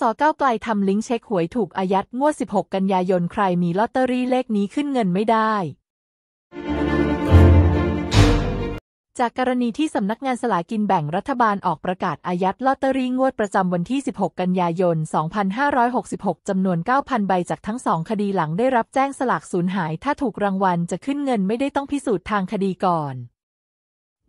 สเก้าไกลทำลิงก์เช็คหวยถูกอายัดงวด 16 กันยายน ใครมีลอตเตอรี่เลขนี้ขึ้นเงินไม่ได้ จากกรณีที่สำนักงานสลากินแบ่งรัฐบาลออกประกาศอายัด ลอตเตอรี่ งวดประจำวันที่ 16 กันยายน 2566จำนวน 9,000 ใบจากทั้งสองคดีหลังได้รับแจ้งสลากสูญหายถ้าถูกรางวัลจะขึ้นเงินไม่ได้ต้องพิสูจน์ทางคดีก่อน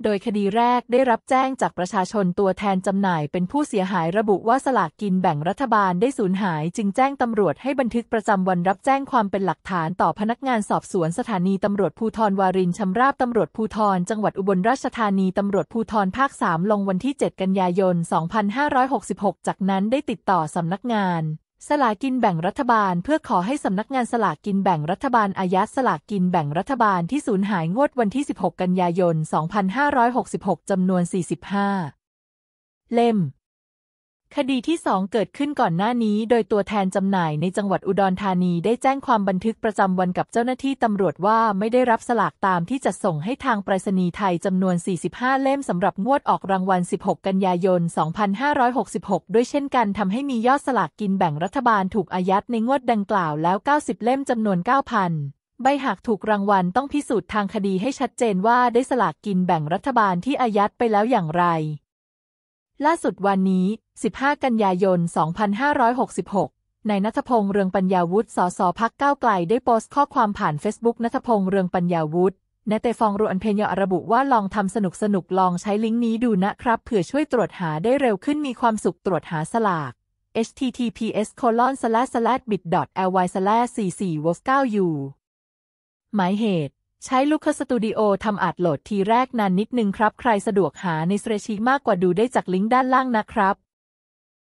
โดยคดีแรกได้รับแจ้งจากประชาชนตัวแทนจำหน่าย เป็นผู้เสียหายระบุว่าสลากกินแบ่งรัฐบาล ได้สูญหายจึงแจ้งตำรวจให้บันทึกประจำวันรับแจ้งความเป็นหลักฐานต่อพนักงานสอบสวนสถานีตำรวจภูทรวารินชำราบตำรวจภูทรจังหวัดอุบลราชธานีตำรวจภูทรภาค 3 ลงวันที่ 7 กันยายน 2566 จากนั้นได้ติดต่อสำนักงานสลากินแบ่งรัฐบาลเพื่อขอให้สำนักงานสลากินแบ่งรัฐบาลอายัดสลากินแบ่งรัฐบาลที่สูญหายงวดวันที่ 16 กันยายน 2566 จำนวน 45 เล่มคดีที่สองเกิดขึ้นก่อนหน้านี้โดยตัวแทนจำหน่ายในจังหวัดอุดรธานีได้แจ้งความบันทึกประจำวันกับเจ้าหน้าที่ตำรวจว่าไม่ได้รับสลากตามที่จัดส่งให้ทางไปรษณีย์ไทยจำนวน 45 เล่ม สำหรับงวดออกรางวัล 16 กันยายน 2566 ด้วยเช่นกันทำให้มียอดสลากกินแบ่งรัฐบาลถูกอายัดในงวดดังกล่าวแล้ว 90 เล่มจำนวน 9,000 ใบหากถูกรางวัลต้องพิสูจน์ทางคดีให้ชัดเจนว่าได้สลากกินแบ่งรัฐบาลที่อายัดไปแล้วอย่างไรล่าสุดวันนี้ 15 กันยายน 2566นายนัทพงษ์เรืองปัญญาวุฒิ สสพักก้าวไกล ได้โพสต์ข้อความผ่านเฟซบุ๊กนัทพงษ์เรืองปัญญาวุฒินเตฟองรูอันเพนยอระบุว่าลองทำสนุกสนุกลองใช้ลิงก์นี้ดูนะครับเผื่อช่วยตรวจหาได้เร็วขึ้นมีความสุขตรวจหาสลาก https colon slash slash bit ly slash 44 v 9 u หมายเหตุใช้ลูคสตูดิโอทำอัดโหลดทีแรกนานนิดนึงครับ ใครสะดวกหาในสเตรชีมากกว่าดูได้จากลิงก์ด้านล่างนะครับ